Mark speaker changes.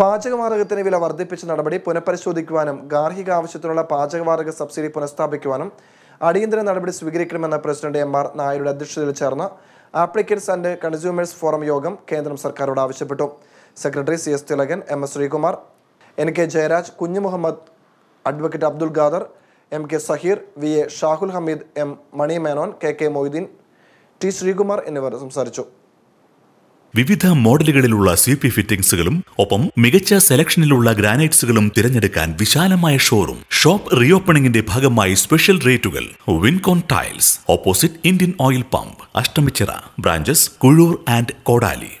Speaker 1: പാചകവാതകത്തിന് വില വർദ്ധിപ്പിച്ച നടപടി പുനഃപരിശോധിക്കുവാനും ഗാർഹിക ആവശ്യത്തിനുള്ള പാചകവാതക സബ്സിഡി പുനഃസ്ഥാപിക്കുവാനും അടിയന്തര നടപടി സ്വീകരിക്കണമെന്ന പ്രസിഡന്റ് എം ആർ നായരുടെ അധ്യക്ഷതയിൽ ചേർന്ന ആപ്ലിക്കൻസ് ആൻഡ് കൺസ്യൂമേഴ്സ് ഫോറം യോഗം കേന്ദ്രം സർക്കാരോട് ആവശ്യപ്പെട്ടു secretary C S Thilakan M S Sreekumar N K Jayaraj Kunju Muhammad advocate Abdul Khader M K Saheer V A Shahul Hameed M Mani Menon K K Moideen T Sreekumar എന്നിവർ സംസാരിച്ചു
Speaker 2: വിവിധ മോഡലുകളിലുള്ള സി പി ഫിറ്റിംഗ്സുകളും ഒപ്പം മികച്ച സെലക്ഷനിലുള്ള ഗ്രാനൈറ്റ്സുകളും തിരഞ്ഞെടുക്കാൻ വിശാലമായ ഷോറൂം ഷോപ്പ് റീഓപ്പണിംഗിന്റെ ഭാഗമായി സ്പെഷ്യൽ റേറ്റുകൾ Wincon tiles opposite Indian Oil pump Ashtamichira branches Kuzhur and കോടാലി